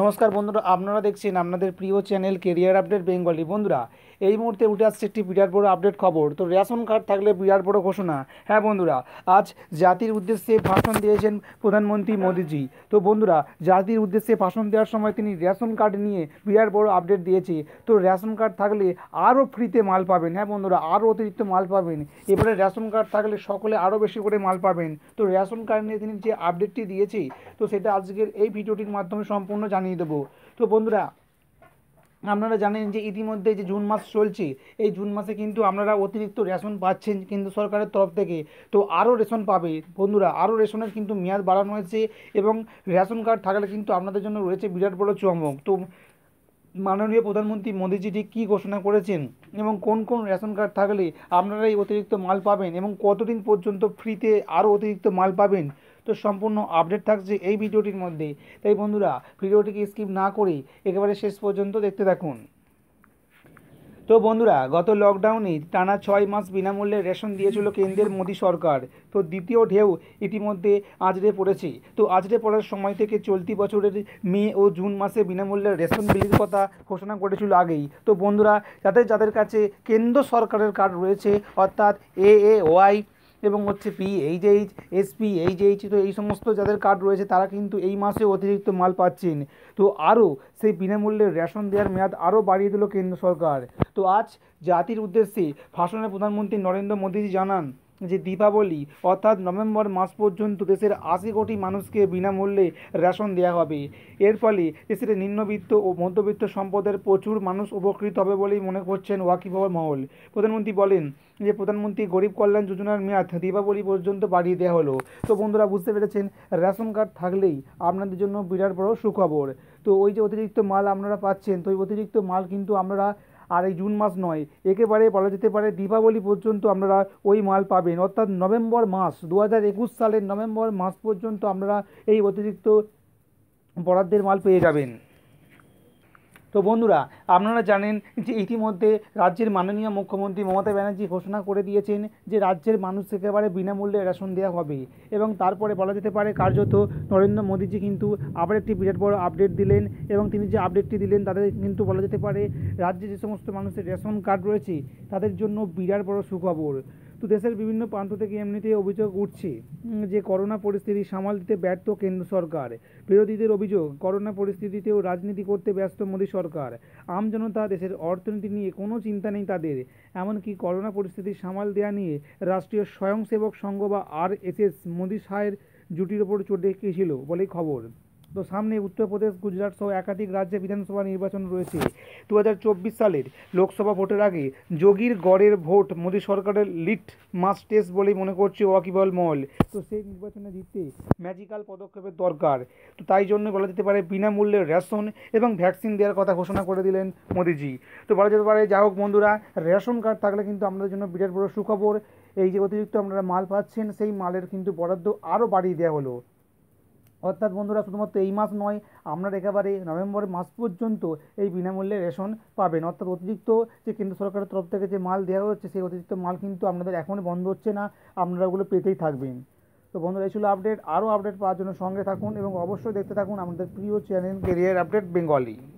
নমস্কার বন্ধুরা আপনারা দেখছেন আপনাদের প্রিয় চ্যানেল কেরিয়ার আপডেট বেঙ্গলি বন্ধুরা এই মুহূর্তে উঠে আসছে একটি বিরাট বড় আপডেট খবর তো রেশন কার্ড থাকলে বিরাট বড় ঘোষণা হ্যাঁ বন্ধুরা আজ জাতির উদ্দেশ্যে ভাষণ দিয়েছেন প্রধানমন্ত্রী মোদিজি তো বন্ধুরা জাতির উদ্দেশ্যে ভাষণ দেওয়ার সময় তিনি রেশন কার্ড নিয়ে বিরাট বড় আপডেট দিয়েছে তো রেশন কার্ড থাকলে আরও ফ্রিতে মাল পাবেন হ্যাঁ বন্ধুরা আরও অতিরিক্ত মাল পাবেন এবারে রেশন কার্ড থাকলে সকলে আরও বেশি করে মাল পাবেন তো রেশন কার্ড নিয়ে তিনি যে আপডেটটি দিয়েছে তো সেটা আজকের এই ভিডিওটির মাধ্যমে সম্পূর্ণ জানিয়ে দেবো তো বন্ধুরা আপনারা জানেন যে ইতিমধ্যে যে জুন মাস চলছে এই জুন মাসে কিন্তু আপনারা অতিরিক্ত রেশন পাচ্ছেন কিন্তু সরকারের তরফ থেকে তো আরও রেশন পাবে বন্ধুরা আরও রেশনের কিন্তু মেয়াদ বাড়ানো হয়েছে এবং রেশন কার্ড থাকলে কিন্তু আপনাদের জন্য রয়েছে বিরাট বড় চমক তো মাননীয় প্রধানমন্ত্রী মোদিজি ঠিক কী ঘোষণা করেছেন এবং কোন কোন রেশন কার্ড থাকলে আপনারা এই অতিরিক্ত মাল পাবেন এবং কতদিন পর্যন্ত ফ্রিতে আরও অতিরিক্ত মাল পাবেন তো সম্পূর্ণ আপডেট থাকছে এই ভিডিওটির মধ্যে তাই বন্ধুরা ভিডিওটিকে স্কিপ না করে একেবারে শেষ পর্যন্ত দেখতে থাকুন তো বন্ধুরা গত লকডাউনে টানা ছয় মাস বিনামূল্যে রেশন দিয়েছিল কেন্দ্রের মোদী সরকার তো দ্বিতীয় ঢেউ ইতিমধ্যে আজরে পড়েছে তো আজরে পড়ার সময় থেকে চলতি বছরের মে ও জুন মাসে বিনামূল্যে রেশন বিলির কথা ঘোষণা করেছিল আগেই তো বন্ধুরা যাদের যাদের কাছে কেন্দ্র সরকারের কার্ড রয়েছে অর্থাৎ এ এ ওয়াই এবং হচ্ছে P H H SP H H তো এই সমস্ত যাদের কার্ড রয়েছে তারা কিন্তু এই মাসে অতিরিক্ত মাল পাচ্ছেন তো আরও সেই বিনামূল্যে রেশন দেওয়ার মেয়াদ আরও বাড়িয়ে দিল কেন্দ্র সরকার তো আজ জাতির উদ্দেশ্যে ভাষণের প্রধানমন্ত্রী নরেন্দ্র মোদীজি জানান যে দীপাবলি অর্থাৎ নভেম্বর মাস পর্যন্ত দেশের আশি কোটি মানুষকে বিনামূল্যে রেশন দেওয়া হবে এর ফলে দেশের নিম্নবিত্ত ও মধ্যবিত্ত সম্পদের প্রচুর মানুষ উপকৃত হবে বলেই মনে করছেন ওয়াকিবহর মহল প্রধানমন্ত্রী বলেন যে প্রধানমন্ত্রী গরিব কল্যাণ যোজনার মেয়াদ দীপাবলি পর্যন্ত বাড়িয়ে দেওয়া হলো তো বন্ধুরা বুঝতে পেরেছেন রেশন কার্ড থাকলেই আপনাদের জন্য বিরাট বড় সুখবর তো ওই যে অতিরিক্ত মাল আপনারা পাচ্ছেন তো ওই অতিরিক্ত মাল কিন্তু আপনারা আর এই জুন মাস নয় একেবারে বলা যেতে পারে দীপাবলি পর্যন্ত আপনারা ওই মাল পাবেন অর্থাৎ নভেম্বর মাস দু সালের নভেম্বর মাস পর্যন্ত আপনারা এই অতিরিক্ত বরাদ্দের মাল পেয়ে যাবেন তো বন্ধুরা আপনারা জানেন যে ইতিমধ্যে রাজ্যের মাননীয় মুখ্যমন্ত্রী মমতা ব্যানার্জি ঘোষণা করে দিয়েছেন যে রাজ্যের মানুষ একেবারে বিনামূল্যে রেশন দেওয়া হবে এবং তারপরে বলা যেতে পারে কার্যত নরেন্দ্র মোদীজি কিন্তু আবার একটি বিরাট বড় আপডেট দিলেন এবং তিনি যে আপডেটটি দিলেন তাদের কিন্তু বলা যেতে পারে রাজ্যে যে সমস্ত মানুষের রেশন কার্ড রয়েছে তাদের জন্য বিরাট বড় সুখবর তো দেশের বিভিন্ন প্রান্ত থেকে এমনিতেই অভিযোগ উঠছে যে করোনা পরিস্থিতি সামাল দিতে ব্যর্থ কেন্দ্র সরকার বিরোধীদের অভিযোগ করোনা পরিস্থিতিতেও রাজনীতি করতে ব্যস্ত মোদী সরকার আমজনতা দেশের অর্থনীতি নিয়ে কোনো চিন্তা নেই তাদের এমনকি করোনা পরিস্থিতি সামাল দেওয়া নিয়ে রাষ্ট্রীয় স্বয়ংসেবক সংঘ বা আর এস এস মোদী সাহের জুটির ওপর চোট দেখিয়েছিল বলেই খবর তো সামনে উত্তরপ্রদেশ গুজরাট সহ একাধিক রাজ্যে বিধানসভা নির্বাচন রয়েছে দু সালের লোকসভা ভোটের আগে যোগীর গড়ের ভোট মোদী সরকারের লিট মাস টেস্ট বলেই মনে করছে ওয়াকিবল মল তো সেই নির্বাচনে জিততে ম্যাজিক্যাল পদক্ষেপের দরকার তো তাই জন্য বলা যেতে পারে বিনামূল্যে রেশন এবং ভ্যাকসিন দেওয়ার কথা ঘোষণা করে দিলেন মোদিজি তো বলা যেতে পারে যা হোক বন্ধুরা রেশন কার্ড থাকলে কিন্তু আমাদের জন্য বিরাট বড় সুখবর এই যে অতিরিক্ত আপনারা মাল পাচ্ছেন সেই মালের কিন্তু বরাদ্দ আরও বাড়িয়ে দেওয়া হলো অর্থাৎ বন্ধুরা শুধুমাত্র এই মাস নয় আপনারা একেবারে নভেম্বর মাস পর্যন্ত এই বিনামূল্যে রেশন পাবেন অর্থাৎ অতিরিক্ত যে কেন্দ্র সরকারের তরফ থেকে যে মাল দেওয়া হচ্ছে সেই অতিরিক্ত মাল কিন্তু আপনাদের এখনই বন্ধ হচ্ছে না আপনারা ওগুলো পেতেই থাকবেন তো বন্ধুরা এই ছিল আপডেট আরও আপডেট পাওয়ার জন্য সঙ্গে থাকুন এবং অবশ্যই দেখতে থাকুন আমাদের প্রিয় চ্যানেল কেরিয়ার আপডেট বেঙ্গলি